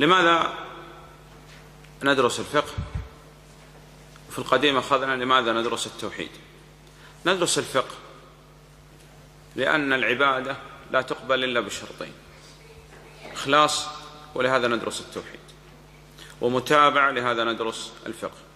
لماذا ندرس الفقه في القديم أخذنا لماذا ندرس التوحيد ندرس الفقه لأن العبادة لا تقبل إلا بشرطين إخلاص ولهذا ندرس التوحيد ومتابعة لهذا ندرس الفقه